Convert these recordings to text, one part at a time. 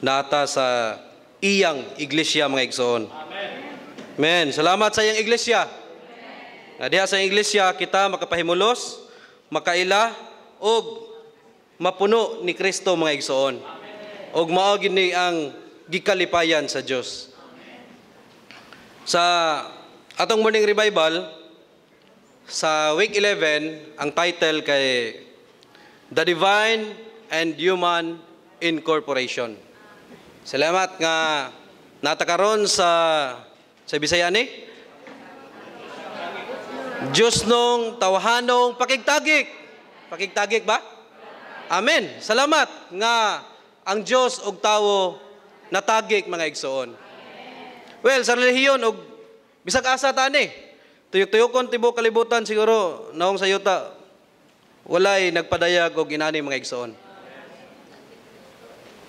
nata sa iyang iglesia mga igsoon. Amen. Amen. Salamat sa iyang iglesia. Amen. Diha sa iglesia kita makapahimulos, makaila og mapuno ni Kristo mga igsoon. Amen. Og mao gini ang gikalipayan sa Dios. Sa atong morning revival sa week 11 ang title kay The Divine and Human Incorporation. Salamat nga natakaron sa sa Bisaya ni Diyos nung tawhanong pakigtagik. Pakigtagik ba? Amen. Salamat nga ang Diyos og tawo natagik mga igsoon. Well, sa relihiyon og bisag asa tani. Tuyok-tuyokon tibo kalibutan siguro naong sayuta walay nagpadayag og inani mga igsoon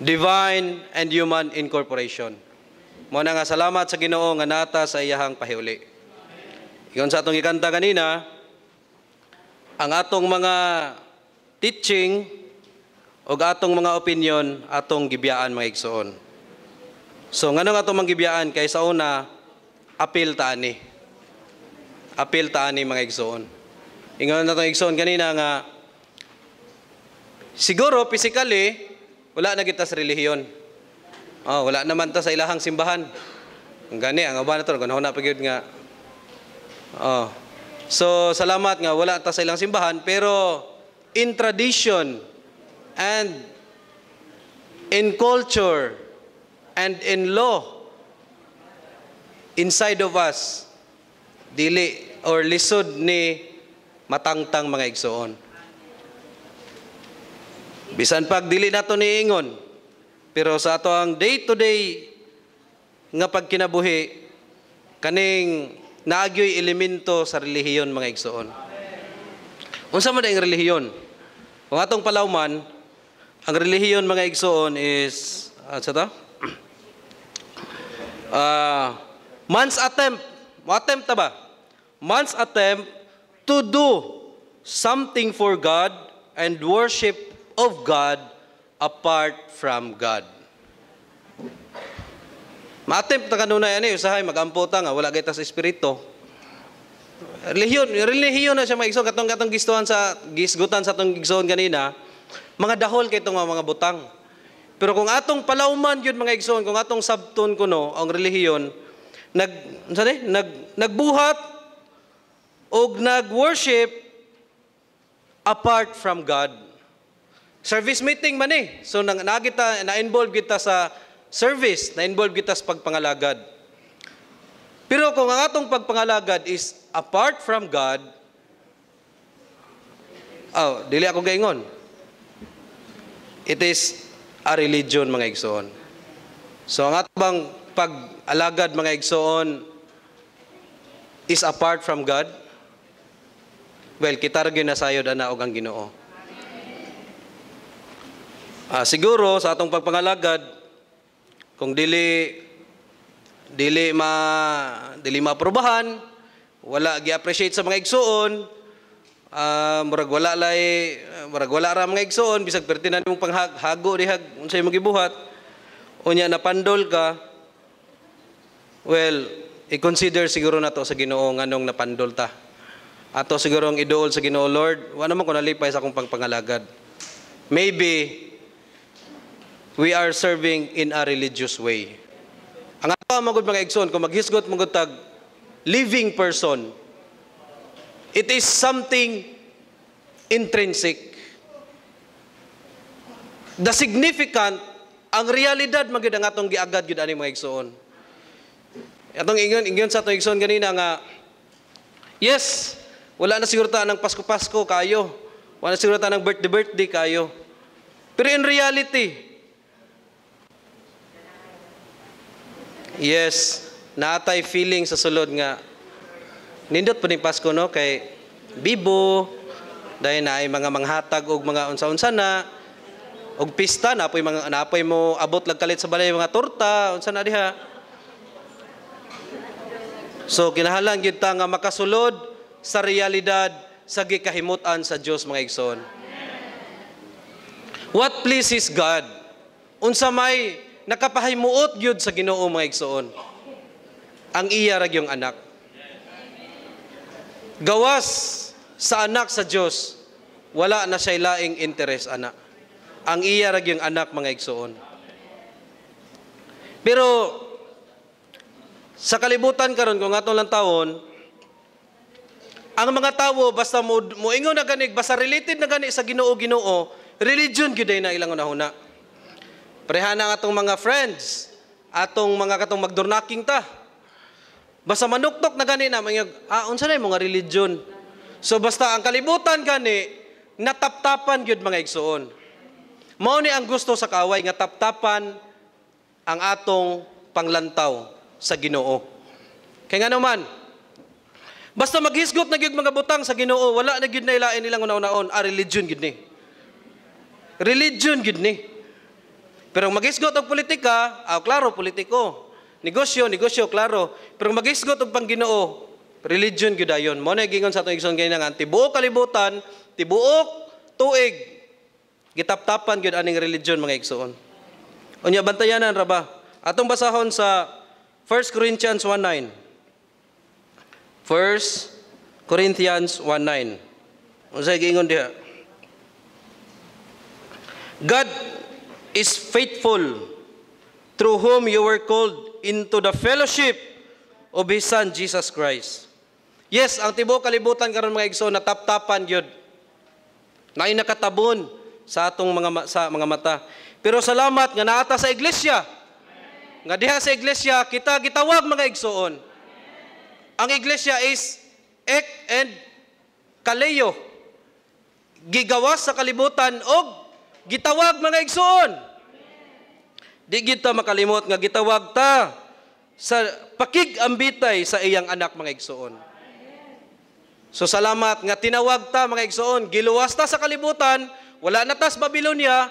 divine and human incorporation. Muna nga salamat sa Ginoo nga nata sa iyahang pahiuli. Ingon sa atong ikanta kanina, ang atong mga teaching o atong mga opinion atong gibiyaan mga igsoon. So nganong atong manggibiyaan kay sa una apil ta ani. Apil ta ani mga igsoon. Ingon na tong igsoon kanina nga siguro physically wala na kita sa relihiyon. Oh, wala naman ta sa ilahang simbahan. Ang gani, ang aba na to, ganahon na pagyod nga. Oh. So, salamat nga, wala ta sa ilang simbahan, pero in tradition and in culture and in law, inside of us, dili or lisod ni matangtang mga igsoon. Bisan pag dili nato ni ingon, pero sa ato ang day-to-day nga pagkinabuhi, kaning naagyoy elemento sa relihiyon mga igsoon. Unsa man ang relihiyon? Kung atong palawman, ang relihiyon mga igsoon is ano sa to? Uh, man's attempt, mo attempt ta ba? Man's attempt to do something for God and worship of God apart from God. Maatempt na kanunay ani eh. usahay magamputa nga wala kita sa espiritu. Relihiyon, relihiyon na siya maigsoon katong katong gistuhan sa gisgutan sa atong igsoon kanina. Mga dahol kay itong mga butang. Pero kung atong palawman yun mga igsoon, kung atong sabton kuno ang relihiyon, nag sani, eh? nag nagbuhat og nag-worship apart from God. Service meeting man eh. So nang nagita na-involve kita sa service, na-involve kita sa pagpangalagad. Pero kung ang atong pagpangalagad is apart from God, oh, dili ako gaingon. It is a religion mga igsoon. So ang atong pag-alagad mga igsoon is apart from God? Well, kita rin ginasayod ana naog ang Ginoo. Ah, siguro sa atong pagpangalagad kung dili dili ma dili maprobahan, wala gi-appreciate sa mga igsuon, uh, murag wala lay murag wala ra mga igsuon bisag pertinan imong panghago dihag unsay imong gibuhat unya napandol ka well i-consider siguro nato sa Ginoo nganong napandol ta ato siguro ang idol sa Ginoo Lord wa naman ko nalipay sa akong pagpangalagad. maybe we are serving in a religious way. Ang ato magod mga igsoon, kung maghisgot magod tag living person, it is something intrinsic. The significant, ang realidad magid ang atong giagad gid ani mga igsoon. Atong ingon ingon sa atong igsoon ganina nga yes, wala na siguro ta ng Pasko-Pasko kayo. Wala na siguro ta ng birthday-birthday kayo. Pero in reality, Yes, natay feeling sa sulod nga nindot po ni Pasko no kay bibo dahil na ay mga manghatag og mga unsa-unsa na og pista na poy mga napoy mo abot lagkalit sa balay mga torta unsa na diha So kinahanglan gyud ta nga makasulod sa realidad sa gikahimutan sa Dios mga igsoon. What pleases God? Unsa may nakapahimuot gyud sa Ginoo mga igsoon. Ang iya rag yung anak. Gawas sa anak sa Dios wala na siya laing interes ana. Ang iya rag yung anak mga igsoon. Pero sa kalibutan karon kung atong lang taon, ang mga tao basta mo, mo ingon na ganig basta related na gani sa Ginoo Ginoo religion gyud na ilang -una. Parehana nga itong mga friends, atong mga katong magdurnaking ta. Basta manuktok na gani na, mga, ah, unsa na mga religion. So basta ang kalibutan gani, nataptapan gyud mga igsuon. Mao ni ang gusto sa kaway, nga taptapan ang atong panglantaw sa Ginoo. Kay nga naman, basta maghisgot na gyud mga butang sa Ginoo, wala na gyud na ilain nilang una-unaon, ah, religion gyud ni. Religion gyud ni. Pero magisgot og politika, aw ah, klaro politiko. Negosyo, negosyo klaro. Pero magisgot og pangginoo, religion gyud ayon. Mo na gingon sa atong igsoon nga tibuok kalibutan, tibuok tuig. Gitaptapan gyud aning religion mga igsoon. Unya bantayanan ra ba? Atong basahon sa 1 Corinthians 1:9. 1 Corinthians 1:9. Unsay gingon diha? God is faithful, through whom you were called into the fellowship of His Son, Jesus Christ. Yes, ang tibo kalibutan karon mga igsoon nataptapan gyud. Nay nakatabon sa atong mga sa mga mata. Pero salamat nga naata sa iglesia. Nga diha sa iglesia kita gitawag mga igsoon. Ang iglesia is ek and kaleyo. Gigawas sa kalibutan og Gitawag mga igsoon. Di kita makalimot nga gitawag ta sa pakigambitay sa iyang anak mga igsoon. So salamat nga tinawag ta mga igsoon, giluwas ta sa kalibutan, wala na tas Babylonia,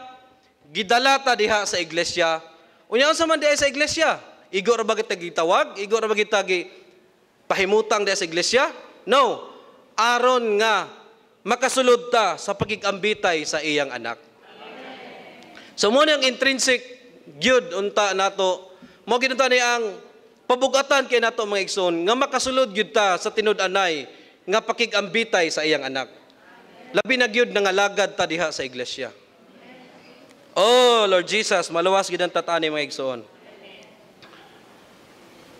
gidala ta diha sa iglesia. Unya sa man diha sa iglesia? Igo ra ba kita gitawag? Igo ra ba kita gi pahimutang diha sa iglesia? No. Aron nga makasulod ta sa pagigambitay sa iyang anak. So mo ang intrinsic gyud unta nato mo ginunta ni ang pabugatan kay nato mga igsoon nga makasulod gyud ta sa tinud-anay nga pakigambitay sa iyang anak. Labi na gyud nangalagad ta diha sa iglesia. Oh Lord Jesus, maluwas gyud ang tatani mga igsoon.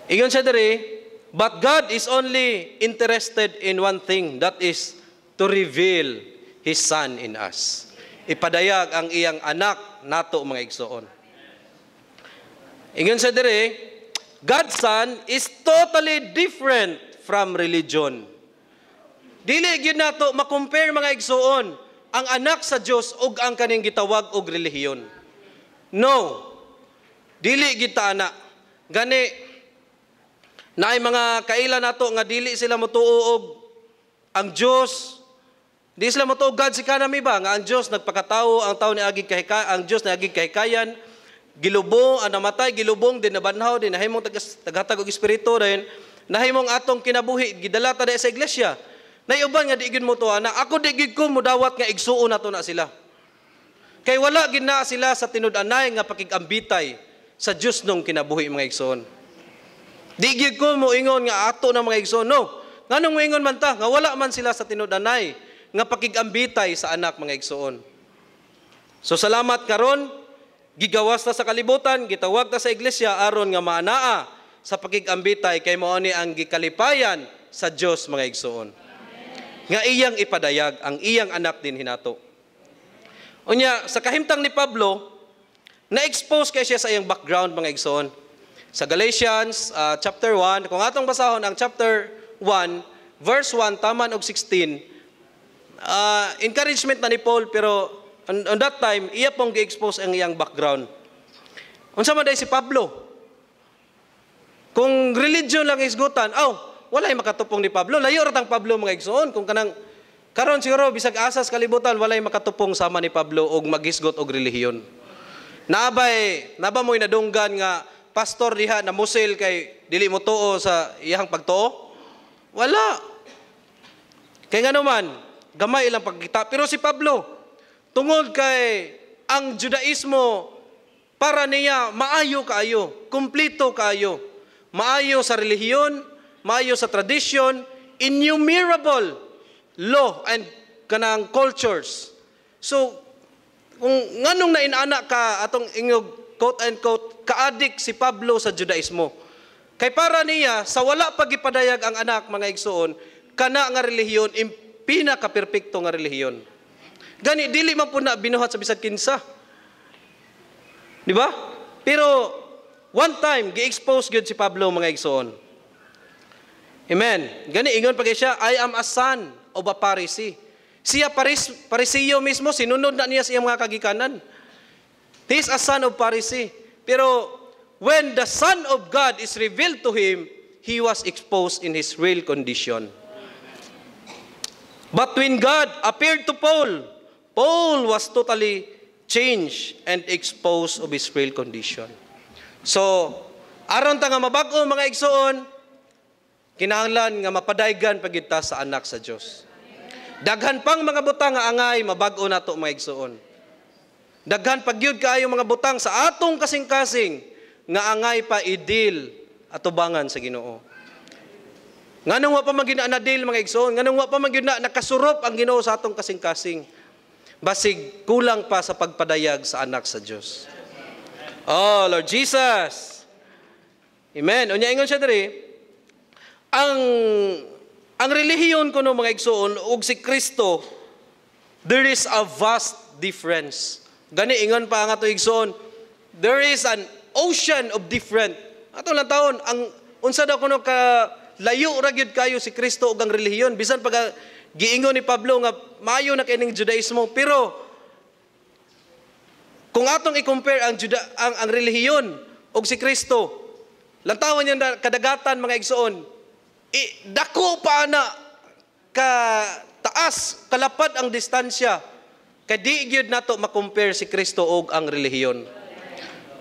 Igon siya diri, but God is only interested in one thing, that is to reveal His Son in us ipadayag ang iyang anak nato mga igsoon. Ingon sa dire, God's Son is totally different from religion. Dili gyud nato makompare mga igsoon ang anak sa Dios ug ang kaning gitawag og relihiyon. No. Dili gid ta ana. Gani Naay mga kaila nato nga dili sila motuo og ang Dios Di sila matuog God si kanami ba? Nga ang Diyos nagpakatao, ang tao ni aging kahika, ang Diyos ni aging kahikayan, gilubo, ang namatay, gilubong, din nabanhaw, din nahimong taghatag og espiritu, din nahimong atong kinabuhi, gidala ta sa iglesia. Naiuban nga diigin mo to, na ako diigid ko mudawat nga igsuon nato na sila. Kay wala gid na sila sa tinud-anay nga pakigambitay sa Dios nung kinabuhi mga igsoon. Diigid ko mo ingon nga ato na mga igsuon, no. Nganong ingon man ta nga wala man sila sa tinud-anay nga pakigambitay sa anak mga igsoon. So salamat karon gigawas na sa kalibutan, gitawag na sa iglesia aron nga maanaa sa pakigambitay kay mao ni ang gikalipayan sa Dios mga igsoon. Nga iyang ipadayag ang iyang anak din hinato. Unya sa kahimtang ni Pablo na-expose kay siya sa iyang background mga igsoon. Sa Galatians uh, chapter 1, kung atong basahon ang chapter 1 verse 1 taman og 16, uh, encouragement na ni Paul pero on, on that time, iya pong gi-expose ang iyang background. Unsa man si Pablo? Kung religion lang isgutan, oh, walay makatupong ni Pablo. Layo ratang Pablo mga igsoon kung kanang karon siguro bisag asas kalibutan walay makatupong sama ni Pablo og magisgot og relihiyon. Nabay, naba mo'y nadunggan nga pastor diha na musil kay dili mo tuo sa iyang pagtuo? Wala. Kay nga naman, gamay ilang pagkita. Pero si Pablo, tungod kay ang Judaismo, para niya, maayo kaayo, kumplito kaayo. Maayo sa relihiyon, maayo sa tradisyon, innumerable law and kanang cultures. So, kung nganong nainana ka atong ingog quote and quote kaadik si Pablo sa Judaismo. Kay para niya sa wala pagipadayag ang anak mga igsuon kana nga relihiyon pinakaperpekto nga relihiyon. Gani dili man po na binuhat sa bisag kinsa. Di ba? Pero one time gi-expose gyud si Pablo mga igsoon. Amen. Gani ingon pa siya, I am a son of a Pharisee. Siya Paris, Parisiyo mismo, sinunod na niya sa iyang mga kagikanan. He is a son of parisi. Pero when the Son of God is revealed to him, he was exposed in his real condition. But when God appeared to Paul, Paul was totally changed and exposed of his frail condition. So, aron ta nga mabag-o mga igsoon, kinahanglan nga mapadaygan pagita sa anak sa Dios. Daghan pang mga butang nga angay mabag-o nato mga igsoon. Daghan pagyud kaayo mga butang sa atong kasing-kasing nga angay pa idil atubangan sa Ginoo. Nga nang wa pa man na deal mga igsoon, nga nang wa pa man na nakasurop ang Ginoo sa atong kasing-kasing. Basig kulang pa sa pagpadayag sa anak sa Dios. Oh, Lord Jesus. Amen. Unya ingon siya diri, ang ang relihiyon ko no mga igsoon ug si Kristo, there is a vast difference. Gani ingon pa nga to igsoon, there is an ocean of different. Ato lang taon ang unsa daw kuno ka layo ra gyud kayo si Kristo ug ang relihiyon bisan pag giingon ni Pablo nga maayo na kining Judaismo pero kung atong i-compare ang Juda ang, ang relihiyon og si Kristo lantawan niya kadagatan mga igsoon i, dako pa na ka taas kalapad ang distansya kay di gyud nato ma-compare si Kristo ug ang relihiyon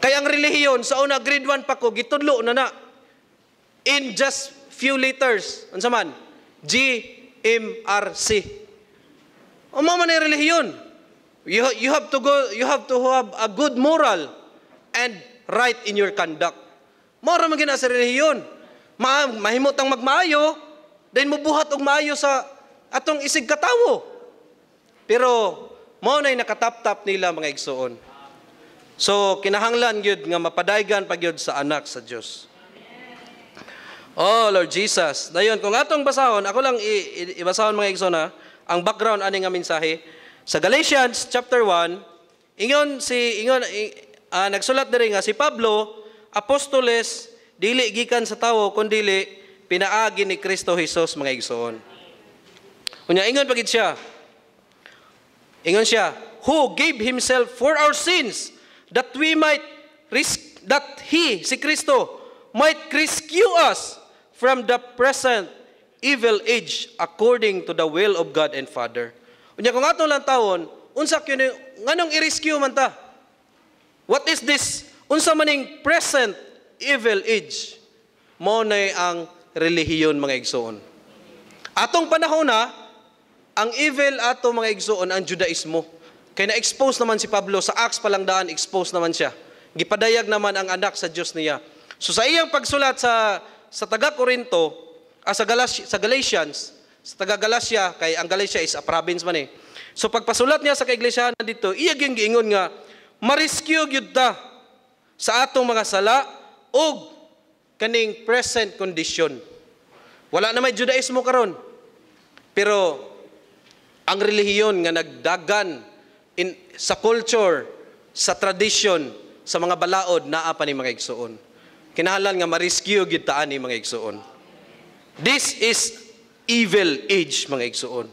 kay ang relihiyon sa una grade 1 pa ko gitudlo na na in just few letters. Ano man? GMRC. O mo man relihiyon. You, you have to go you have to have a good moral and right in your conduct. Mora man gina sa relihiyon. Ma mahimot ang magmaayo, then mubuhat og maayo sa atong isig katawo. Pero mo nay nakataptap nila mga igsoon. So kinahanglan gyud nga mapadaygan pagyod sa anak sa Dios. Oh, Lord Jesus. Dayon, kung atong basahon, ako lang ibasahon mga eksona, ang background ani nga mensahe. Sa Galatians chapter 1, ingon si ingon uh, nagsulat diri nga si Pablo, apostoles dili gikan sa tawo kundi pinaagi ni Kristo Hesus mga igsoon. Unya ingon pagid siya. Ingon siya, who gave himself for our sins that we might risk that he si Kristo might rescue us from the present evil age according to the will of God and Father. Unya kung ato lang taon, unsa kini nganong i-rescue man ta? What is this? Unsa maning present evil age? Mao nay ang relihiyon mga igsoon. Atong panahon na ang evil ato mga igsoon ang Judaismo. Kay na-expose naman si Pablo sa Acts pa lang daan expose naman siya. Gipadayag naman ang anak sa Dios niya. So sa iyang pagsulat sa sa taga Corinto, ah, sa, Galas- sa Galatians, sa taga Galacia, kay ang Galacia is a province man eh. So pagpasulat niya sa kaiglesia na dito, iyag yung giingon nga, mariskyo gyud ta sa atong mga sala og kaning present condition. Wala na may Judaismo karon. Pero ang relihiyon nga nagdagan in, sa culture, sa tradition, sa mga balaod naa pa ni mga igsuon. Kinahanglan nga ma-rescue gyud ani mga igsuon. This is evil age mga igsuon.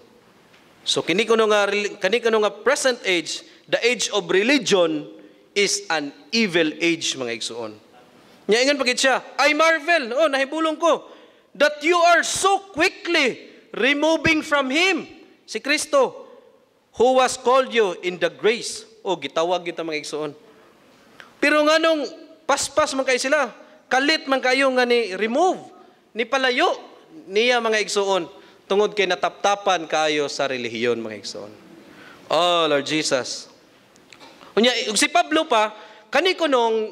So kini kuno nga kani kuno nga present age, the age of religion is an evil age mga igsuon. Nya ingon pagit siya, I marvel, oh nahibulong ko that you are so quickly removing from him si Kristo who was called you in the grace o oh, gitawag kita mga igsuon. Pero nganong paspas man kay sila, Kalit man kayo nga ni remove, ni palayo niya mga igsuon tungod kay nataptapan kayo sa relihiyon mga igsuon. Oh Lord Jesus. Unya si Pablo pa kani nung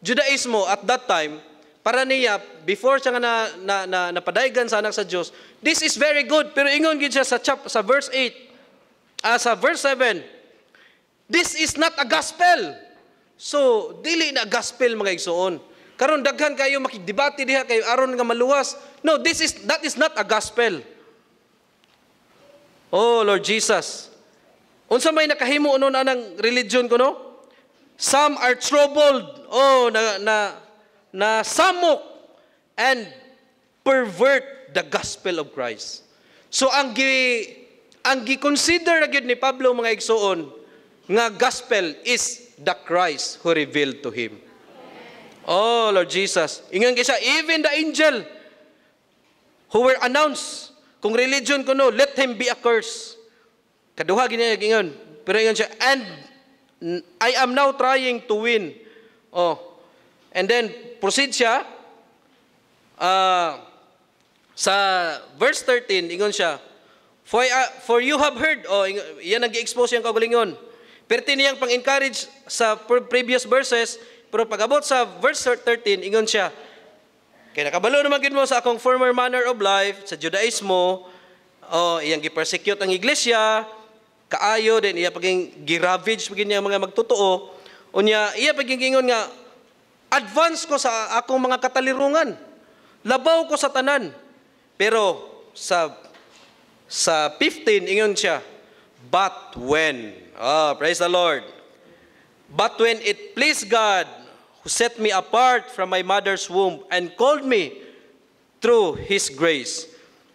Judaismo at that time para niya before siya nga na, na, na napadaygan sa anak sa Dios this is very good pero ingon gid siya sa chap, sa verse 8 ah, sa verse 7 this is not a gospel so dili na gospel mga igsuon Karon daghan kayo makigdebate diha kayo aron nga maluwas. No, this is that is not a gospel. Oh Lord Jesus. Unsa may nakahimo unon anang religion kuno? Some are troubled, oh na na na samok and pervert the gospel of Christ. So ang gi ang gi-consider gyud ni Pablo mga igsoon nga gospel is the Christ who revealed to him. Oh, Lord Jesus. Ingang kisa, even the angel who were announced, kung religion ko no, let him be a curse. Kaduha gina ingon. Pero ingon siya, and I am now trying to win. Oh. And then, proceed siya, uh, sa verse 13, ingon siya, For, uh, for you have heard, oh, yan nag expose yung kagalingon. Perti niyang pang-encourage sa previous verses, pero pagabot sa verse 13, ingon siya, Kaya nakabalo naman gid mo sa akong former manner of life, sa Judaismo, oh, iyang gipersecute ang iglesia, kaayo, din iya paging giravage pagin niya mga magtotoo, unya iya paging ingon nga, advance ko sa akong mga katalirungan, labaw ko sa tanan. Pero sa sa 15, ingon siya, But when, oh, praise the Lord, But when it please God who set me apart from my mother's womb and called me through his grace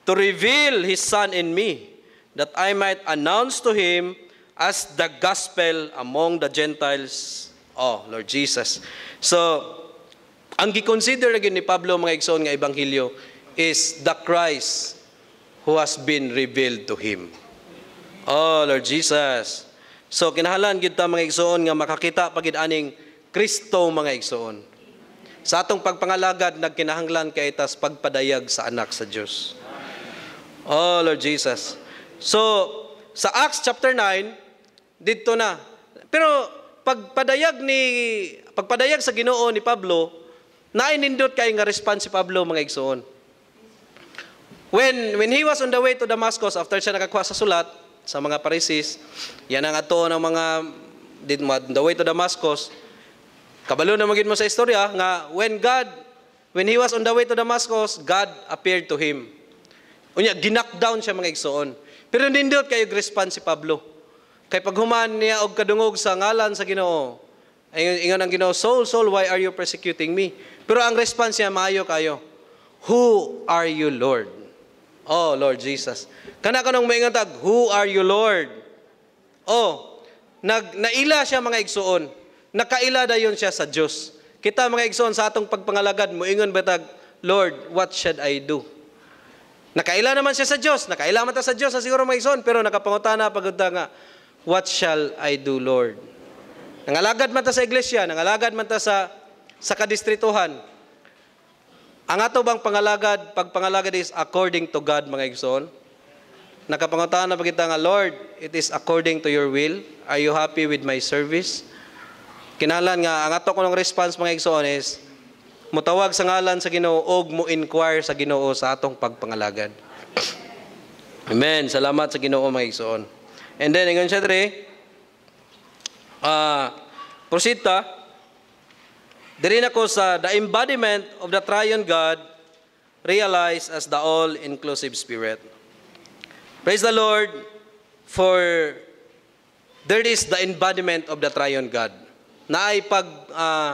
to reveal his son in me that I might announce to him as the gospel among the Gentiles. Oh, Lord Jesus. So, ang giconsider again ni Pablo mga igsoon nga ebanghelyo is the Christ who has been revealed to him. Oh, Lord Jesus. So, kinahalan gid ta mga igsoon nga makakita pagid aning Kristo mga igsoon. Sa atong pagpangalagad, nagkinahanglan kay itas pagpadayag sa anak sa Diyos. Oh, Lord Jesus. So, sa Acts chapter 9, dito na. Pero pagpadayag ni pagpadayag sa Ginoo ni Pablo, nainindot kay nga response si Pablo mga igsoon. When when he was on the way to Damascus after siya nakakuha sa sulat sa mga Parisis, yan ang ato ng mga did on the way to Damascus, Kabalo na magin mo sa istorya nga when God when he was on the way to Damascus, God appeared to him. Unya ginakdown siya mga igsoon. Pero nindot kayo response si Pablo. Kay paghuman niya og kadungog sa ngalan sa Ginoo. Ingon ang Ginoo, "Soul, soul, why are you persecuting me?" Pero ang response niya maayo kayo. "Who are you, Lord?" Oh, Lord Jesus. Kana kanong maingon tag, "Who are you, Lord?" Oh, nag naila siya mga igsoon. Nakaila dayon siya sa Dios. Kita mga igsoon sa atong pagpangalagad, moingon betag Lord, what should I do? Nakaila naman siya sa Dios, nakaila man ta sa Dios siguro mga igsoon, pero nakapangutana pagudta nga, what shall I do, Lord? Nangalagad man ta sa iglesia, nangalagad man ta sa sa kadistrituhan. Ang ato bang pangalagad, pagpangalagad is according to God mga igsoon. Nakapangutana pa kita nga, Lord, it is according to your will. Are you happy with my service? Kinalan nga ang ato ko ng response mga igsoon mutawag sa ngalan sa Ginoo og mo inquire sa Ginoo sa atong pagpangalagad. Amen. Salamat sa Ginoo mga igsoon. And then ngayon siya dre uh, ah, proceed ta Diri na ko sa the embodiment of the triune God realized as the all-inclusive spirit. Praise the Lord for there is the embodiment of the triune God na ay pag uh,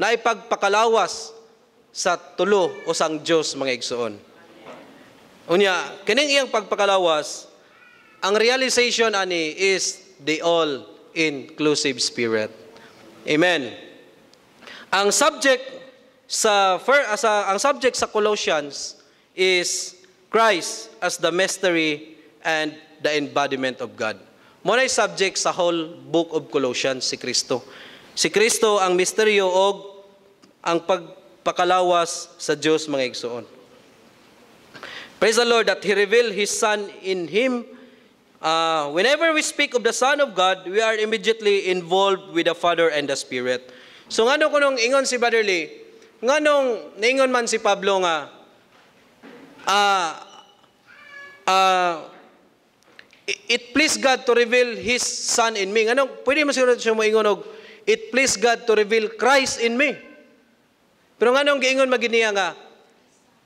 na ay pagpakalawas sa tulo o sang Dios mga igsuon. Unya, kining iyang pagpakalawas ang realization ani is the all inclusive spirit. Amen. Ang subject sa first, ah, sa ang subject sa Colossians is Christ as the mystery and the embodiment of God. Mo subject sa whole book of Colossians si Kristo. Si Kristo ang misteryo og ang pagpakalawas sa Dios mga igsoon. Praise the Lord that He revealed His Son in Him. Uh, whenever we speak of the Son of God, we are immediately involved with the Father and the Spirit. So ngano ko nung ingon si Brother Lee, nganong naingon man si Pablo nga, uh, uh, it pleased God to reveal His Son in me. Anong, pwede mo siguro siya mo ingon og, It pleased God to reveal Christ in me. Pero nga nung giingon maginiya nga,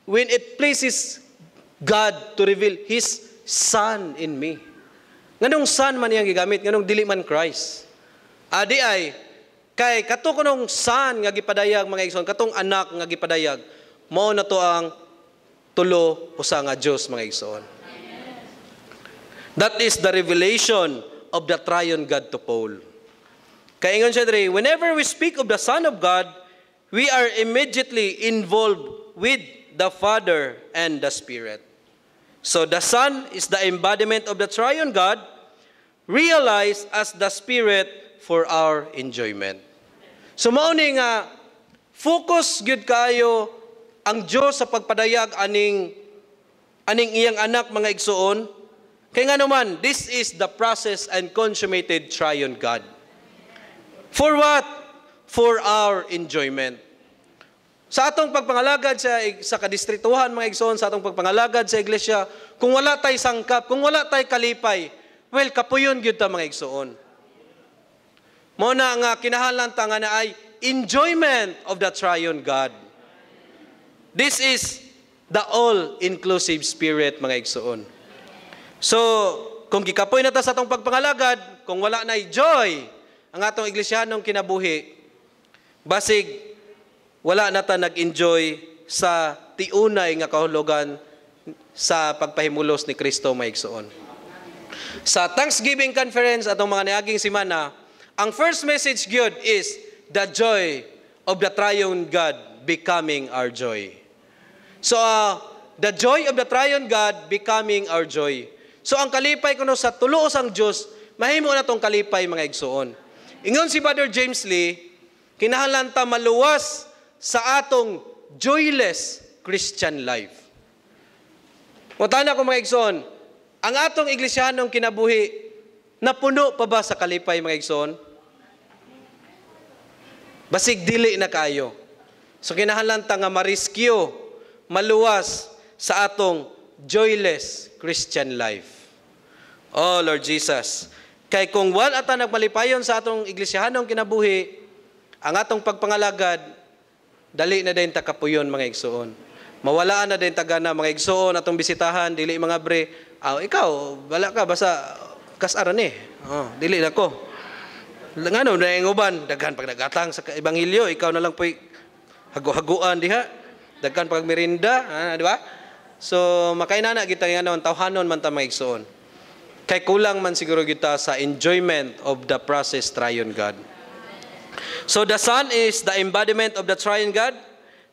when it pleases God to reveal His Son in me. Nganong Son man iyang gigamit, nganong dili man Christ. Adi ay, kay kato ko nung Son nga gipadayag mga igsoon, katong anak nga gipadayag, mao na to ang tulo usa nga Dios mga igsoon. That is the revelation of the triune God to Paul. Kaya ngon siya whenever we speak of the Son of God, we are immediately involved with the Father and the Spirit. So the Son is the embodiment of the triune God, realized as the Spirit for our enjoyment. So mauni nga, focus gud kayo ang Dios sa pagpadayag aning aning iyang anak mga igsuon. Kaya nga naman, this is the process and consummated triune God. For what? For our enjoyment. Sa atong pagpangalagad sa, sa kadistrituhan, mga igsoon, sa atong pagpangalagad sa iglesia, kung wala tay sangkap, kung wala tay kalipay, well, kapuyon gyud ta mga igsoon. Mo na nga kinahanglan ta nga na ay enjoyment of the triune God. This is the all-inclusive spirit, mga igsoon. So, kung gikapoy na ta sa atong pagpangalagad, kung wala na joy, ang atong iglesyhanong kinabuhi, basig wala na ta nag-enjoy sa tiunay nga kahulugan sa pagpahimulos ni Kristo maigsoon. Sa Thanksgiving Conference atong mga niaging simana, ang first message gyud is the joy of the triune God becoming our joy. So, uh, the joy of the triune God becoming our joy. So, ang kalipay kuno sa tuloos ang Dios, mahimo na tong kalipay mga igsoon. Ingon si Brother James Lee, kinahalan ta maluwas sa atong joyless Christian life. Mutana ko mga igsoon, ang atong iglesyanong kinabuhi, napuno pa ba sa kalipay mga igsoon? Basig dili na kayo. So kinahalan ta nga mariskyo, maluwas sa atong joyless Christian life. Oh Lord Jesus, Kay kung wala ta nagmalipayon sa atong iglesyhanong kinabuhi, ang atong pagpangalagad, dali na din takapuyon mga igsoon. Mawalaan na din tagana mga igsoon atong bisitahan, dili mga bre. Oh, ikaw, wala ka, basta kasaran eh. Oh, dili na ko. Ngano, na yung uban, daghan pag nagatang sa ebanghelyo, ikaw na lang po'y hagu-haguan diha. Daghan pag merinda, ah, di ba? So, makainana kita nga naman, tawhanon man ta mga igsoon. Kay kulang man siguro kita sa enjoyment of the process triune God. So the Son is the embodiment of the triune God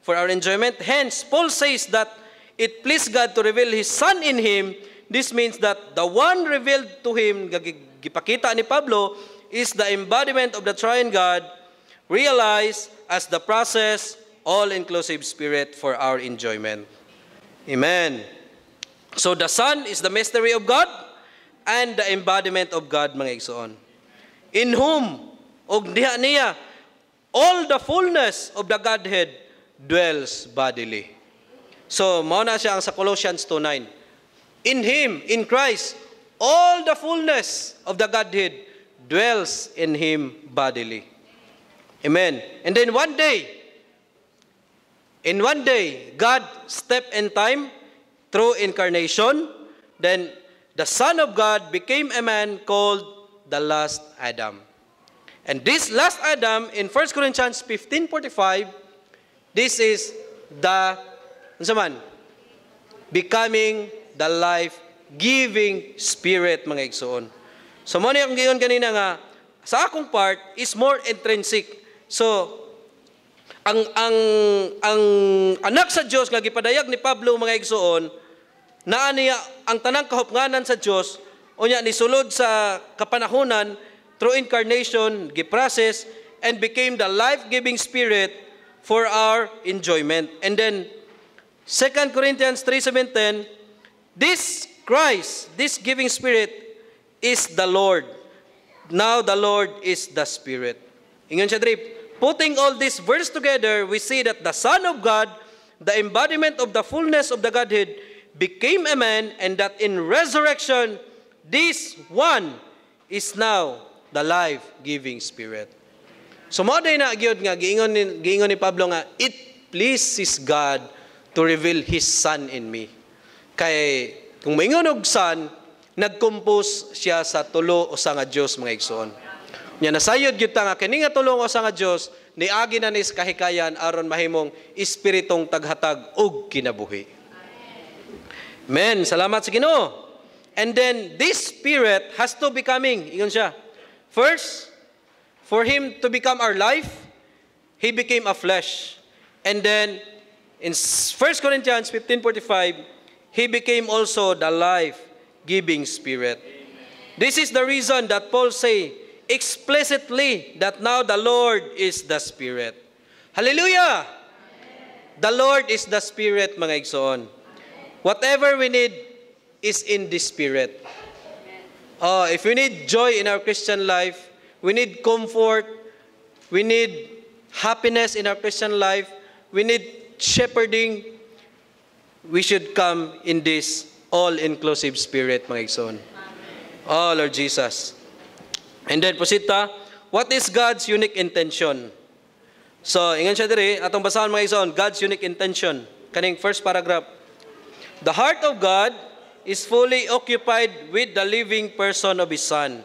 for our enjoyment. Hence, Paul says that it pleased God to reveal His Son in Him. This means that the one revealed to Him, gipakita ni Pablo, is the embodiment of the triune God, realized as the process, all-inclusive spirit for our enjoyment. Amen. So the Son is the mystery of God and the embodiment of God, mga igsoon. In whom, og diha niya, all the fullness of the Godhead dwells bodily. So, mauna siya ang sa Colossians 2.9. In Him, in Christ, all the fullness of the Godhead dwells in Him bodily. Amen. And then one day, in one day, God step in time through incarnation, then the Son of God became a man called the last Adam. And this last Adam, in 1 Corinthians 15.45, this is the, ano man, becoming the life-giving spirit, mga igsoon. So, muna yung giyon kanina nga, sa akong part, is more intrinsic. So, ang, ang, ang anak sa Diyos nga gipadayag ni Pablo, mga igsoon, na ang tanang kahupnganan sa Dios unya ni sulod sa kapanahonan through incarnation giprocess and became the life-giving spirit for our enjoyment. And then 2 Corinthians 3:17 This Christ, this giving spirit is the Lord. Now the Lord is the spirit. Ingon siya drip. Putting all these verses together, we see that the Son of God, the embodiment of the fullness of the Godhead, became a man, and that in resurrection, this one is now the life-giving Spirit. So mo na gyud nga giingon ni giingon ni Pablo nga it pleases God to reveal his son in me. Kay kung moingon og son, nagkompose siya sa tulo o sa nga Dios mga igsoon. Nya nasayod gyud ta nga kini nga tulo o sa nga Dios niagi na ni kahikayan aron mahimong espiritong taghatag og kinabuhi. Amen. Salamat sa Ginoo. And then, this spirit has to be coming. yun siya. First, for Him to become our life, He became a flesh. And then, in 1 Corinthians 15.45, He became also the life-giving Spirit. Amen. This is the reason that Paul say explicitly that now the Lord is the Spirit. Hallelujah! Amen. The Lord is the Spirit, mga igsoon. Whatever we need is in the Spirit. Uh, if we need joy in our Christian life, we need comfort, we need happiness in our Christian life, we need shepherding, we should come in this all-inclusive spirit, mga igsoon. Oh, Lord Jesus. And then, posita, what is God's unique intention? So, ingan siya diri, atong basahan mga igsoon, God's unique intention. Kaning first paragraph, The heart of God is fully occupied with the living person of His Son.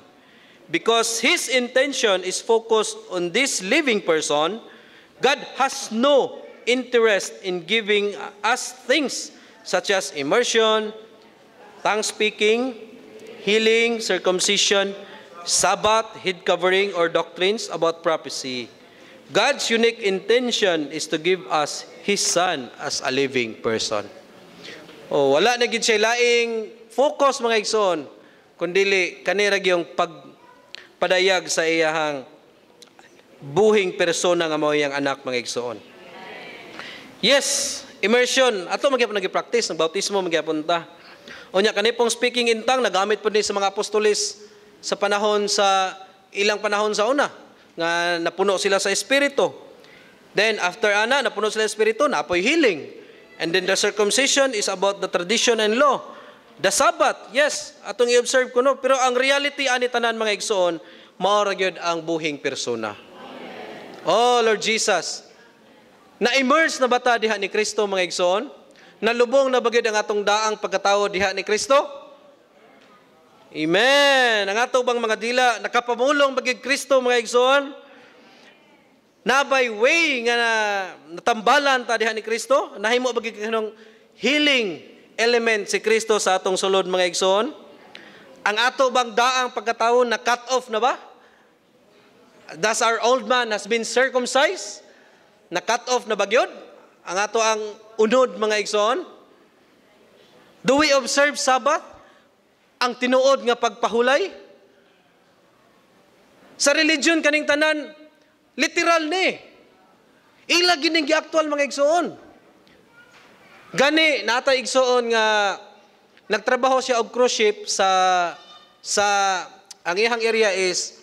Because His intention is focused on this living person, God has no interest in giving us things such as immersion, tongue speaking, healing, circumcision, Sabbath, head covering, or doctrines about prophecy. God's unique intention is to give us His Son as a living person. O wala na gid siya laing focus mga igsoon kundili kanira yung pagpadayag sa iyahang buhing persona nga mao iyang anak mga igsoon. Yes, immersion ato magyapon nagi-practice ng bautismo magyapon ta. Unya kanipong speaking in tongue nagamit pud ni sa mga apostolis sa panahon sa ilang panahon sa una nga napuno sila sa espiritu. Then after ana napuno sila sa espiritu, napoy healing. And then the circumcision is about the tradition and law. The Sabbath, yes, atong i-observe ko no. Pero ang reality, ani tanan mga igsoon, mauragyod ang buhing persona. Amen. Oh, Lord Jesus. Na-immerse na bata diha ni Kristo mga igsoon? Nalubong na bagyod ang atong daang pagkatao diha ni Kristo? Amen. Ang ato bang mga dila, nakapamulong bagyod Kristo mga igsoon? na by way nga na natambalan ta diha ni Kristo nahimo ba kanong healing element si Kristo sa atong sulod mga igsoon ang ato bang daang pagkataon na cut off na ba does our old man has been circumcised na cut off na bagyod ang ato ang unod mga igsoon do we observe sabbath ang tinuod nga pagpahulay sa religion kaning tanan Literal ni. Eh. Ila gining giaktual mga igsoon. Gani nata igsoon nga nagtrabaho siya og cruise ship sa sa ang iyang area is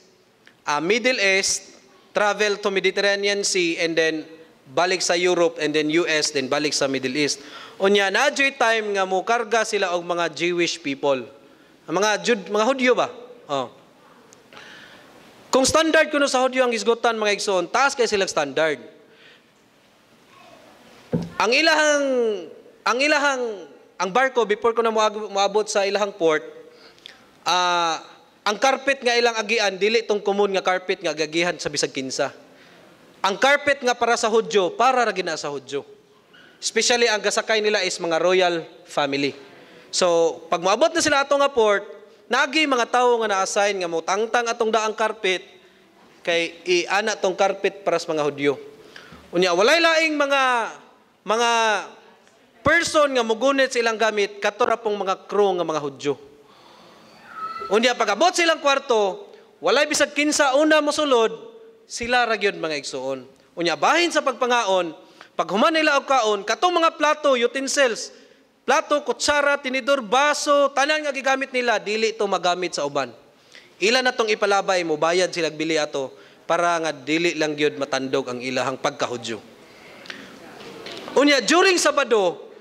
uh, Middle East, travel to Mediterranean Sea and then balik sa Europe and then US then balik sa Middle East. Unya na time nga mo karga sila og mga Jewish people. Mga Jud, mga Hudyo ba? Oh. Kung standard kuno sa Hudyo ang isgotan, mga igsoon, taas kay sila standard. Ang ilahang ang ilahang ang barko before ko na moabot sa ilahang port, uh, ang carpet nga ilang agian dili tong common nga carpet nga gagihan sa bisag kinsa. Ang carpet nga para sa Hudyo, para ra gina sa Hudyo. Especially ang gasakay nila is mga royal family. So, pag moabot na sila ato nga port, Nagi mga tao nga na-assign nga mutangtang atong daang carpet kay iana tong carpet para sa mga Hudyo. Unya walay laing mga mga person nga mugunit silang gamit katura pong mga crew nga mga Hudyo. Unya pagabot silang kwarto, walay bisag kinsa una mosulod, sila ra gyud mga igsuon. Unya bahin sa pagpangaon, paghuman nila og kaon, katong mga plato, utensils, plato, kutsara, tinidor, baso, tanan nga gigamit nila, dili to magamit sa uban. Ilan na tong ipalabay mo, bayad sila bili ato para nga dili lang gyud matandog ang ilahang pagkahudyo. Unya, during Sabado,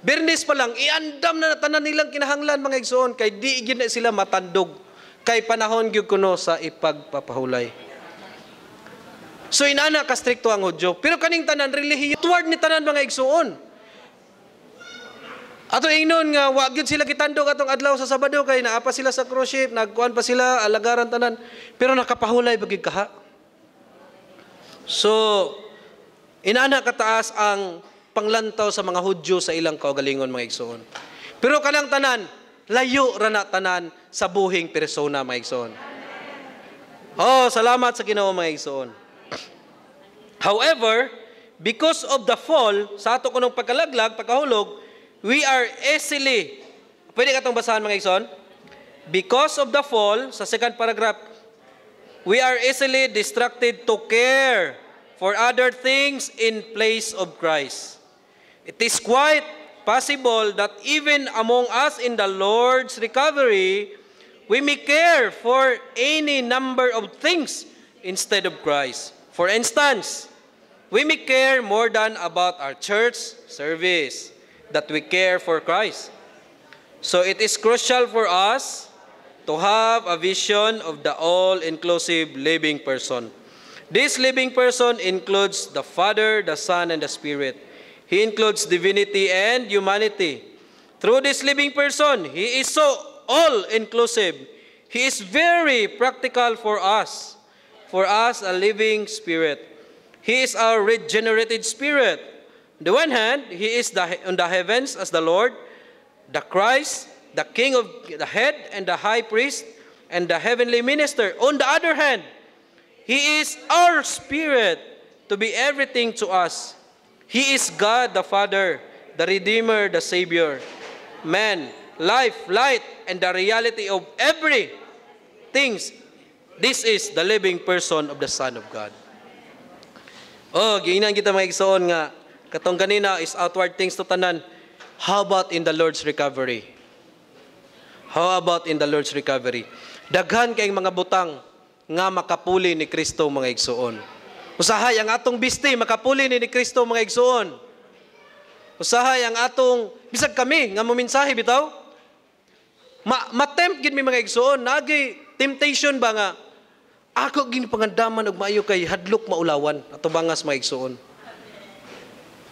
Bernes pa lang, iandam na tanan nilang kinahanglan mga igsoon kay di gyud na sila matandog kay panahon gyud kuno sa ipagpapahulay. So inana ka strikto ang Hudyo. Pero kaning tanan relihiyon toward ni tanan mga igsuon. Ato ingnon nga wa gyud sila gitandog atong adlaw sa Sabado kay naa pa sila sa cruise ship, nagkuan pa sila alagaran tanan, pero nakapahulay bagig kaha. So inana kataas ang panglantaw sa mga Hudyo sa ilang kaugalingon mga igsoon. Pero kanang tanan layo ra na tanan sa buhing persona mga igsoon. Oh, salamat sa Ginoo mga igsoon. However, because of the fall, sa ato kunong pagkalaglag, pagkahulog, we are easily, pwede ka itong basahan mga Ikson? Because of the fall, sa second paragraph, we are easily distracted to care for other things in place of Christ. It is quite possible that even among us in the Lord's recovery, we may care for any number of things instead of Christ. For instance, we may care more than about our church service that we care for Christ. So it is crucial for us to have a vision of the all-inclusive living person. This living person includes the Father, the Son, and the Spirit. He includes divinity and humanity. Through this living person, He is so all-inclusive. He is very practical for us, for us a living spirit. He is our regenerated spirit. On the one hand, he is the, on the heavens as the Lord, the Christ, the King of the head and the high priest and the heavenly minister. On the other hand, he is our spirit to be everything to us. He is God the Father, the Redeemer, the Savior, man, life, light, and the reality of every things. This is the living person of the Son of God. Oh, giingnan kita mga nga Katong ganina is outward things to tanan. How about in the Lord's recovery? How about in the Lord's recovery? Daghan kayong mga butang nga makapuli ni Kristo mga igsuon. Usahay ang atong bisti makapuli ni ni Kristo mga igsuon. Usahay ang atong bisag kami nga muminsahi bitaw. Ma matempt gid mi mga igsuon nagi temptation ba nga ako gini pangandaman og maayo kay hadlok maulawan ato bangas mga igsuon.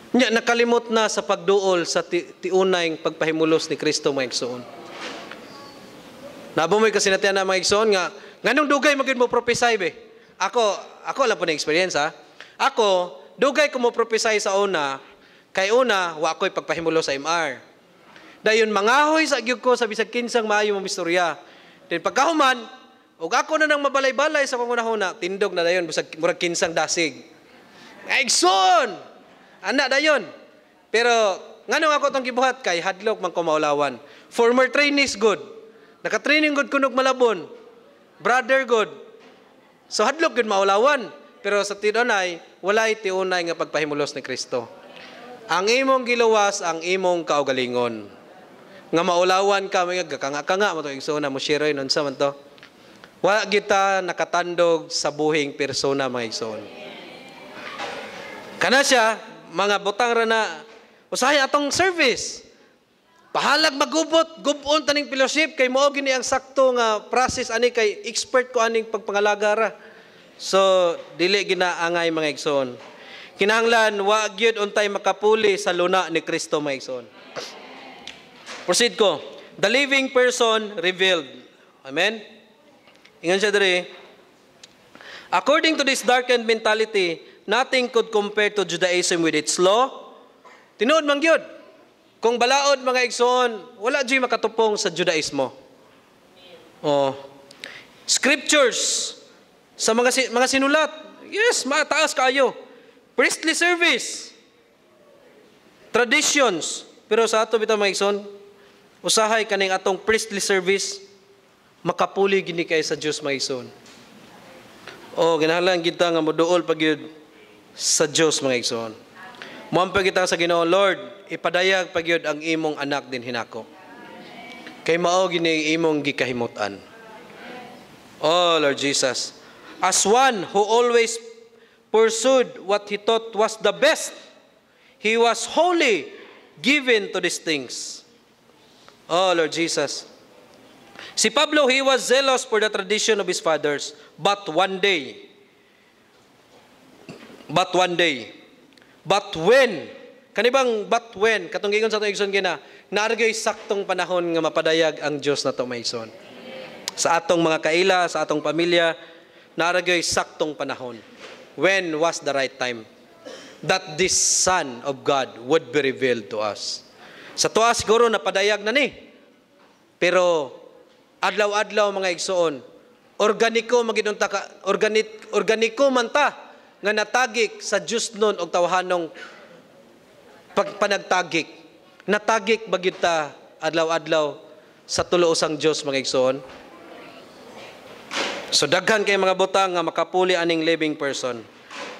Nya nakalimot na sa pagduol sa ti, tiunay pagpahimulos ni Kristo mga igsoon. Nabo kasi natin na mga igsoon nga nganong dugay magid mo prophesy be. Ako ako lang po na experience ha. Ako dugay ko mo prophesy sa una kay una wa ko'y pagpahimulos sa MR. Dayon mangahoy sa gyud ko sa bisag kinsang maayo mga istorya. Then pagkahuman ug ako na nang mabalay-balay sa kung una tindog na dayon busag, murag kinsang dasig. Igsoon! Anak dayon. Pero nganong ako tong gibuhat kay hadlok man ko maulawan. Former trainees good. Naka-training good kunog malabon. Brother good. So hadlok gud maulawan. Pero sa tidonay, walay tiunay nga pagpahimulos ni Kristo. Ang imong giluwas, ang imong kaugalingon. Nga maulawan ka, mga kakanga-kanga mo to, igsoon na mo share nun sa manto. Wala kita nakatandog sa buhing persona, mga igsoon. Kana siya, mga butang ra na usahay atong service. Pahalag magubot, gubon taning fellowship kay mao gini ang sakto nga process ani kay expert ko aning pagpangalaga ra. So dili ginaangay mga igsoon. Kinahanglan wa gyud untay makapuli sa luna ni Kristo mga igsoon. Proceed ko. The living person revealed. Amen. Ingon siya diri. According to this darkened mentality, nothing could compare to Judaism with its law. Tinood man gyud. Kung balaod mga igsoon, wala gyud makatupong sa Judaismo. Oh. Scriptures sa mga mga sinulat. Yes, mataas kaayo. Priestly service. Traditions. Pero sa ato bitaw mga igsoon, usahay kaning atong priestly service makapuli gini kay sa Dios mga igsoon. Oh, ginahalan kita nga moduol pag sa Dios mga igsoon. Muampay kita sa Ginoo Lord, ipadayag pagyod ang imong anak din hinako. Kay mao gini imong gikahimutan. Oh Lord Jesus, as one who always pursued what he thought was the best, he was wholly given to these things. Oh Lord Jesus, Si Pablo, he was zealous for the tradition of his fathers. But one day, but one day. But when, kanibang but when, katong giingon sa itong igsoon gina, narigay saktong panahon nga mapadayag ang Dios na tumayson. Sa atong mga kaila, sa atong pamilya, narigay saktong panahon. When was the right time? That this Son of God would be revealed to us. Sa tuwa siguro napadayag na ni. Pero adlaw-adlaw mga igsoon, organiko magidunta ka, organik, organiko man ta nga natagik sa Diyos nun og tawhanong pagpanagtagik. Natagik ba kita adlaw-adlaw sa tulo usang Dios mga igsoon. So daghan kay mga butang nga makapuli aning living person.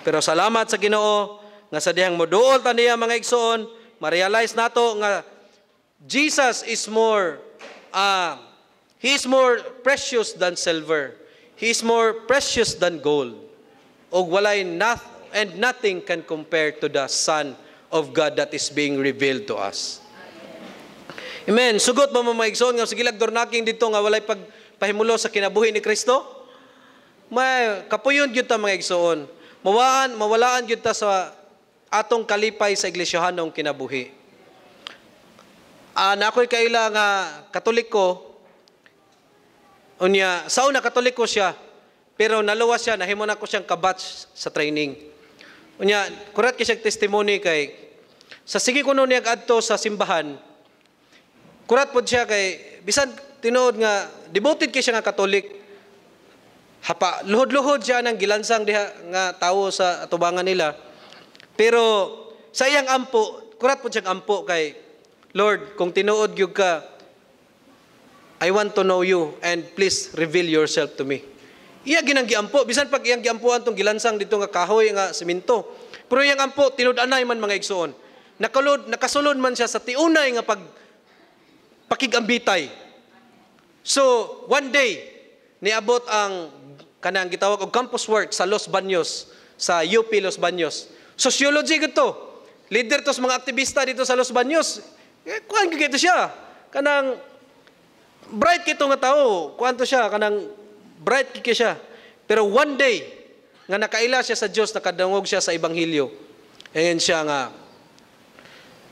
Pero salamat sa Ginoo nga sa dihang moduol ta mga igsoon, ma-realize nato nga Jesus is more uh, he is more precious than silver. He is more precious than gold og walay not, and nothing can compare to the Son of God that is being revealed to us. Amen. Sugot ba mo mga igsoon? nga sige lagdor naking dito nga walay pagpahimulo sa kinabuhi ni Kristo? May kapuyon gyud ta mga igsoon. Mawaan, mawalaan gyud ta sa atong kalipay sa iglesyahon kinabuhi. Ah, nakoy kaila nga katoliko unya sa una katoliko siya pero naluwas siya, nahimo na ko siyang kabatch sa training. Unya, kurat kay testimony kay sa sige ko noon adto sa simbahan, kurat pod siya kay bisan tinuod nga devoted kay siya nga Katolik. Hapa luhod-luhod siya ng gilansang diha nga tawo sa atubangan nila. Pero sayang ampo, kurat pod siyang ampo kay Lord, kung tinuod gyud ka, I want to know you and please reveal yourself to me iya ginang giampo bisan pag iyang giampuan tong gilansang dito nga kahoy nga semento. Pero iyang ampo tinud-anay man mga igsoon. nakalud nakasulod man siya sa tiunay nga pag pakigambitay. So one day niabot ang kanang gitawag og campus work sa Los Baños sa UP Los Baños. Sociology gud to. Leader to sa mga aktivista dito sa Los Baños. Eh, kuan gito siya. Kanang bright kito nga tao. Kuan to siya kanang bright kike siya. Pero one day, nga nakaila siya sa Dios, nakadangog siya sa Ebanghelyo. Ayan siya nga,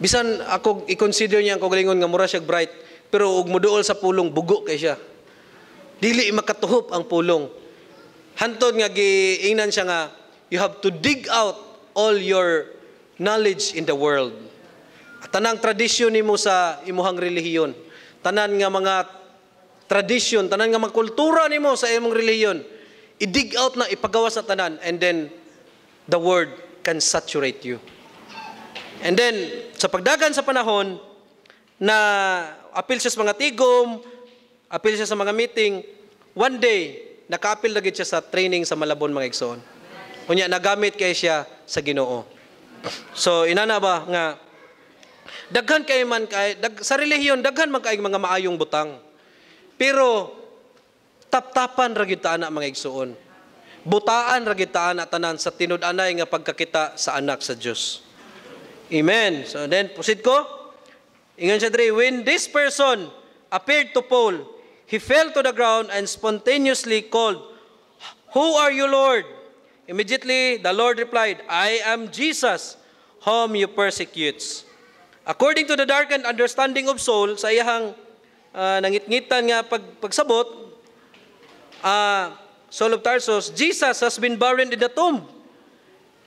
bisan ako i-consider niya ang kagalingon nga mura siya bright, pero ug moduol sa pulong, bugo kay siya. Dili makatuhop ang pulong. Hantod nga giingnan siya nga, you have to dig out all your knowledge in the world. Tanang tradisyon nimo sa imuhang relihiyon. Tanan nga mga tradition, tanan nga magkultura nimo sa imong reliyon, i-dig out na, ipagawas sa tanan, and then the word can saturate you. And then, sa pagdagan sa panahon, na apil siya sa mga tigom, apil siya sa mga meeting, one day, nakaapil na siya sa training sa Malabon mga igsoon. Kunya, nagamit kay siya sa ginoo. So, inana ba nga, daghan kay man kay, dag, sa relihiyon, daghan man kay mga maayong butang. Pero taptapan ra gyud anak mga igsuon. Butaan ra gyud anak tanan sa tinud-anay nga pagkakita sa anak sa Dios. Amen. So then posit ko. Ingon siya diri, when this person appeared to Paul, he fell to the ground and spontaneously called, "Who are you, Lord?" Immediately the Lord replied, "I am Jesus, whom you persecute." According to the darkened understanding of Saul, sa iyang uh, nangitngitan nga pag, pagsabot, uh, ah, Saul of Tarsus, Jesus has been buried in the tomb,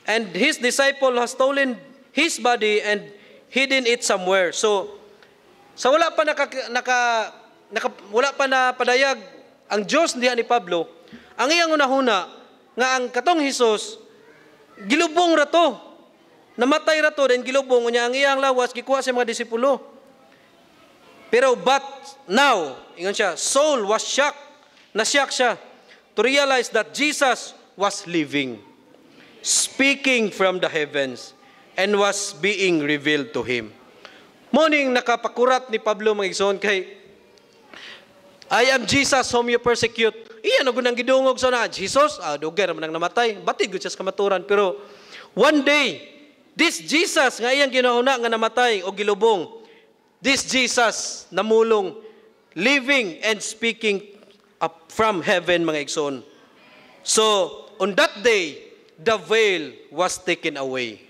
and his disciple has stolen his body and hidden it somewhere. So, sa so wala pa naka, naka, naka wala pa na padayag ang Dios diha ni Pablo, ang iyang unahuna nga ang katong Hesus gilubong ra to. Namatay ra to, then gilubong niya ang iyang lawas gikuha sa mga disipulo. Pero but now, ingon siya, Saul was shocked. Nasyak siya to realize that Jesus was living, speaking from the heavens, and was being revealed to him. Morning, nakapakurat ni Pablo mga igsoon kay I am Jesus whom you persecute. Iyan ang gunang gidungog sa na, Jesus, ah, duger man ang namatay. Batid gud siya sa kamaturan. Pero one day, this Jesus nga iyang ginahuna nga namatay o gilubong, This Jesus, namulong, living and speaking up from heaven, mga igsoon. So, on that day, the veil was taken away.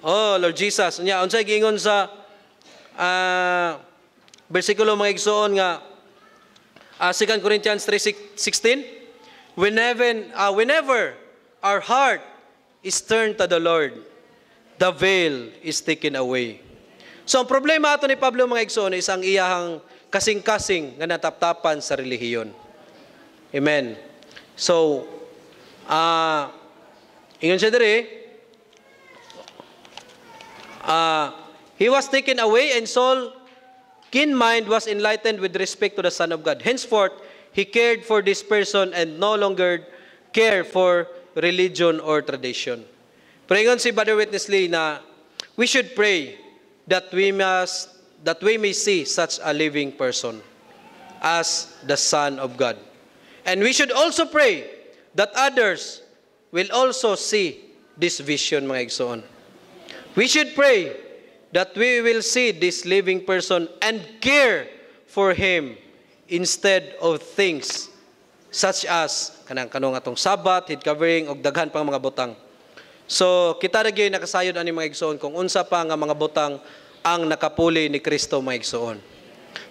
Oh, Lord Jesus. Nya, unsay gingon sa uh, ah, bersikulo mga igsoon nga uh, ah, 2 Corinthians 3:16 Whenever uh, whenever our heart is turned to the Lord, the veil is taken away. So, ang problema ato ni Pablo mga igsoon is ang iyahang kasing-kasing nga nataptapan sa relihiyon. Amen. So, ah, uh, ingon siya diri, uh, he was taken away and Saul, keen mind, was enlightened with respect to the Son of God. Henceforth, he cared for this person and no longer care for religion or tradition. Pray si Brother Witness Lee na we should pray that we, must, that we may see such a living person as the Son of God. And we should also pray that others will also see this vision, mga igsoon. We should pray that we will see this living person and care for him instead of things such as kanang kanong atong sabat, head covering, og daghan pang mga butang. So kita ra gyud nakasayod ani mga igsoon kung unsa pa nga mga butang ang nakapuli ni Kristo mga igsoon.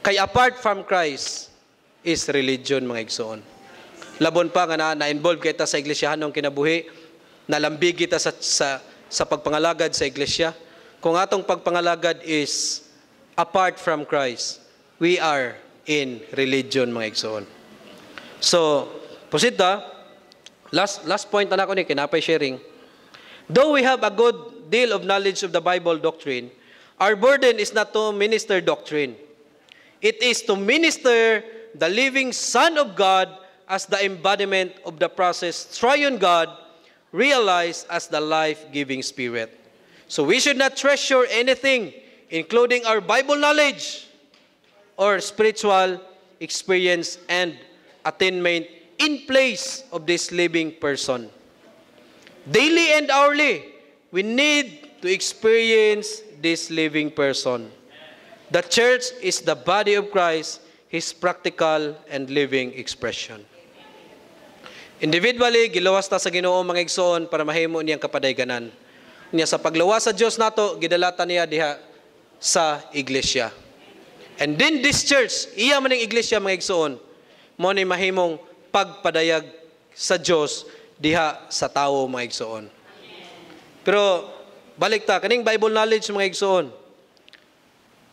Kay apart from Christ is religion mga igsoon. Labon pa nga na, na-involve kita sa iglesyahanong kinabuhi, nalambig kita sa, sa, sa pagpangalagad sa iglesia. Kung atong pagpangalagad is apart from Christ, we are in religion mga igsoon. So, posita, last last point na ako ni kinapay sharing. Though we have a good deal of knowledge of the Bible doctrine, our burden is not to minister doctrine. It is to minister the living Son of God as the embodiment of the process triune God realized as the life-giving Spirit. So we should not treasure anything, including our Bible knowledge or spiritual experience and attainment in place of this living person. daily and hourly, we need to experience this living person. The church is the body of Christ, His practical and living expression. Individually, gilawas ta sa ginoo mga igsoon para mahimo niyang kapadayganan. Niya sa paglawas sa Dios nato, gidalata niya diha sa iglesia. And then this church, iya man ang iglesia mga igsoon, mo ni mahimong pagpadayag sa Dios diha sa tawo mga igsoon. Pero balik ta kaning Bible knowledge mga igsoon.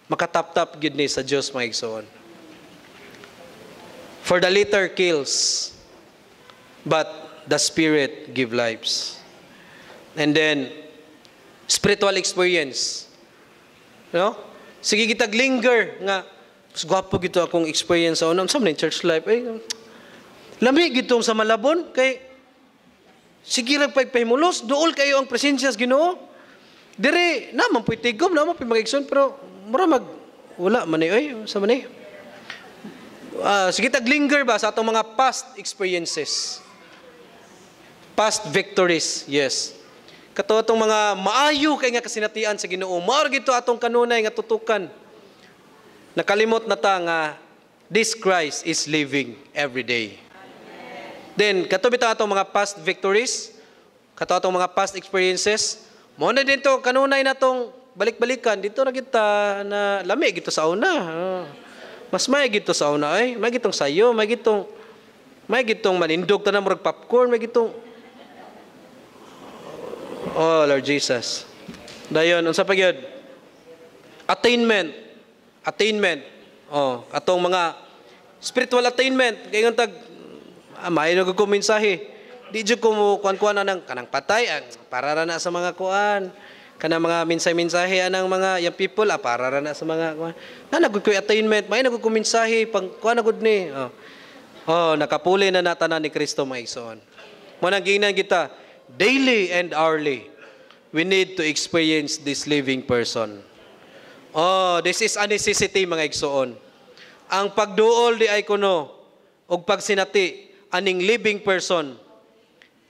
Makatap-tap gid ni sa Dios mga igsoon. For the letter kills, but the spirit give lives. And then spiritual experience. You know? Sige kitag linger nga mas gwapo gito akong experience sa unang sa church life. Eh, lami gitong sa Malabon kay Sige ra pay mulos, duol kayo ang presensya sa Ginoo. Dire naman puy tigom, naman puy magigsoon pero mura mag wala man ni eh, oy sa man Uh, sige tag linger ba sa atong mga past experiences. Past victories, yes. Kato atong mga maayo kay nga kasinatian sa Ginoo. Mao gito atong kanunay nga tutukan. Nakalimot na ta nga this Christ is living every day. Then, katubi ta atong mga past victories, kato atong mga past experiences. Mo na dito, kanunay na tong balik-balikan, dito na kita na lami gito sa una. Ah. Mas may gito sa una ay, may gitong sayo, may gitong may gitong manindog ta na murag popcorn, may gitong Oh Lord Jesus. Dayon unsa pa gyud? Attainment. Attainment. Oh, atong mga spiritual attainment kay tag Ah, may nag ko mensahe. Di jud ko mo kuan-kuan nang kanang patay ah, para ra na sa mga kuan. Kanang mga mensahe-mensahe anang mga young people ah, para ra na sa mga kuan. Na nagud ko attainment, may nagud pang kuan na ni. Oh. oh, nakapuli na natanan ni Kristo maigsoon. Mo nang ginan kita daily and hourly. We need to experience this living person. Oh, this is a necessity mga igsoon. Ang pagduol di ay kuno og pagsinati aning living person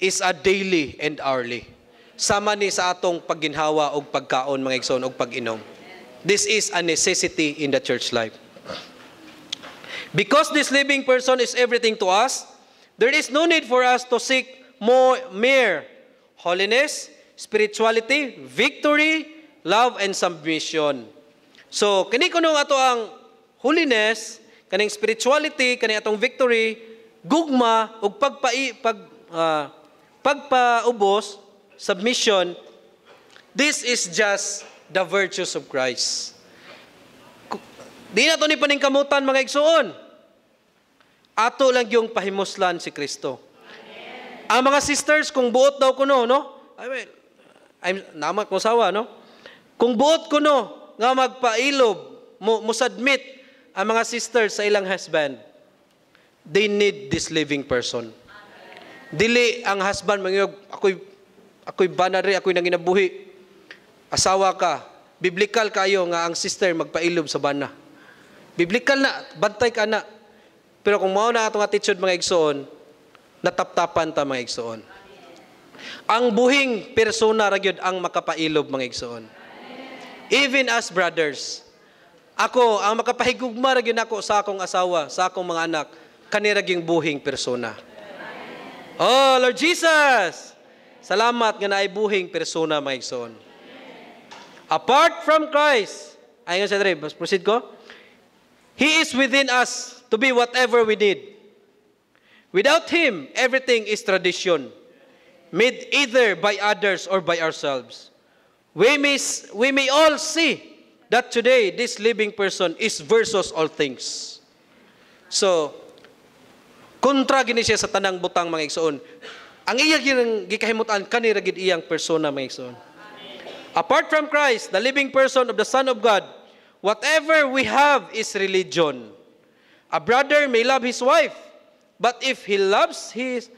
is a daily and hourly. Sama ni sa atong pagginhawa og pagkaon mga igsoon og pag-inom. This is a necessity in the church life. Because this living person is everything to us, there is no need for us to seek more mere holiness, spirituality, victory, love, and submission. So, kini kuno ato ang holiness, kaning spirituality, kaning atong victory, gugma ug pagpai pag uh, pagpaubos submission this is just the virtues of Christ di na to ni paningkamutan mga igsuon ato lang yung pahimuslan si Kristo ang mga sisters kung buot daw ko no I mean, I'm nama ko sawa no kung buot ko no, nga magpailob mo submit ang mga sisters sa ilang husband they need this living person. Dili ang husband mangiyog, ako'y ako'y banari, eh, ako'y nanginabuhi. Asawa ka, biblical kayo nga ang sister magpailob sa bana. Biblikal na, bantay ka na. Pero kung mao na atong attitude mga igsoon, nataptapan ta mga igsoon. Ang buhing persona ra gyud ang makapailob mga igsoon. Even as brothers. Ako, ang makapahigugma ra gyud ako sa akong asawa, sa akong mga anak kaniraging buhing persona. Oh, Lord Jesus! Salamat nga naay buhing persona, mga igsoon. Apart from Christ, ayun sa Dre, proceed ko. He is within us to be whatever we need. Without Him, everything is tradition, made either by others or by ourselves. We may, we may all see that today this living person is versus all things. So, Kontra gini siya sa tanang butang mga igsoon. Ang iya gikahimutan kanira gid iyang persona mga igsoon. Apart from Christ, the living person of the Son of God, whatever we have is religion. A brother may love his wife, but if he loves his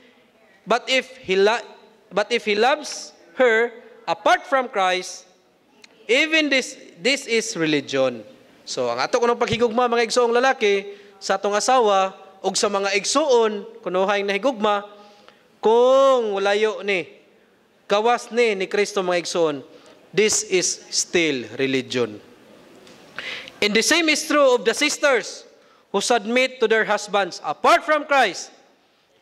but if he but if he loves her apart from Christ, even this this is religion. So ang ato kuno paghigugma mga igsoong lalaki sa atong asawa og sa mga igsuon kunuhay nahigugma kung walayo ni kawas ni ni Kristo mga igsuon this is still religion and the same is true of the sisters who submit to their husbands apart from Christ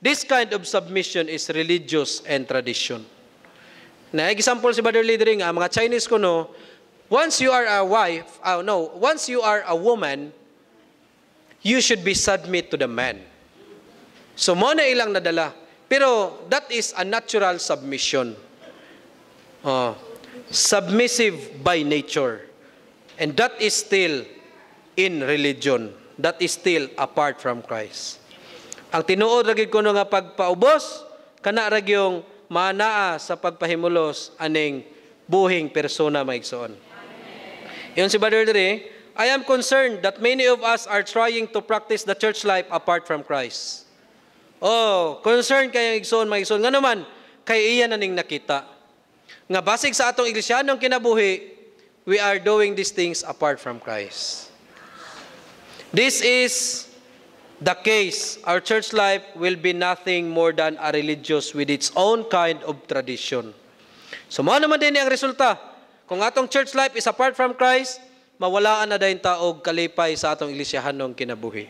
this kind of submission is religious and tradition na example si Brother Leader nga mga Chinese kuno once you are a wife oh no once you are a woman you should be submit to the man. So mo na ilang nadala. Pero that is a natural submission. Oh, submissive by nature. And that is still in religion. That is still apart from Christ. Ang tinuod ragid ko nga pagpaubos, kana yung manaa sa pagpahimulos aning buhing persona maigsoon. Yun si Brother Dre, I am concerned that many of us are trying to practice the church life apart from Christ. Oh, concern kay ang igsoon, mga igsoon. Nga naman, kay iyan na ning nakita. Nga basig sa atong iglesia ng kinabuhi, we are doing these things apart from Christ. This is the case. Our church life will be nothing more than a religious with its own kind of tradition. So, mo naman din ang resulta. Kung atong church life is apart from Christ, mawalaan na dayon taog kalipay sa atong ilisyahanong kinabuhi.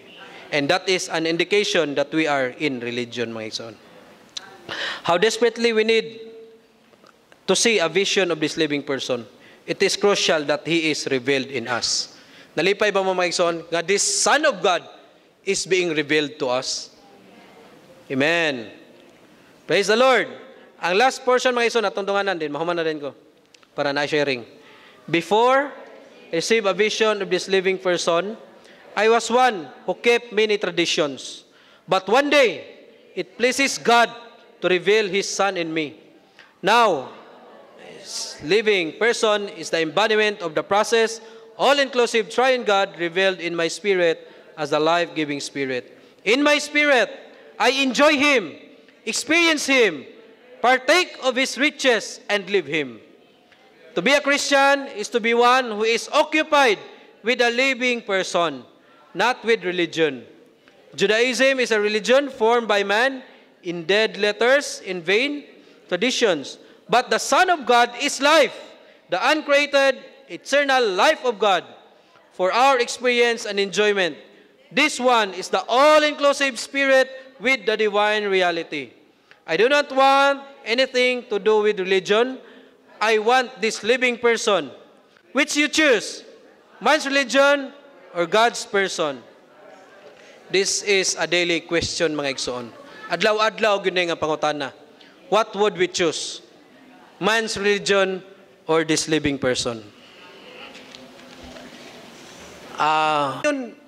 And that is an indication that we are in religion, mga igsoon. How desperately we need to see a vision of this living person. It is crucial that He is revealed in us. Nalipay ba mo mga igsoon? Nga this Son of God is being revealed to us. Amen. Praise the Lord. Ang last portion mga igsoon, atong dunganan din, mahuman na rin ko para na-sharing. Before received a vision of this living person. I was one who kept many traditions. But one day, it pleases God to reveal His Son in me. Now, living person is the embodiment of the process, all-inclusive triune God revealed in my spirit as the life-giving spirit. In my spirit, I enjoy Him, experience Him, partake of His riches, and live Him. To be a Christian is to be one who is occupied with a living person, not with religion. Judaism is a religion formed by man in dead letters, in vain traditions. But the Son of God is life, the uncreated, eternal life of God, for our experience and enjoyment. This one is the all-inclusive spirit with the divine reality. I do not want anything to do with religion, I want this living person. Which you choose? Man's religion or God's person? This is a daily question mga igsoon. Adlaw-adlaw gyud nga pangutana. What would we choose? Man's religion or this living person? Ah, uh,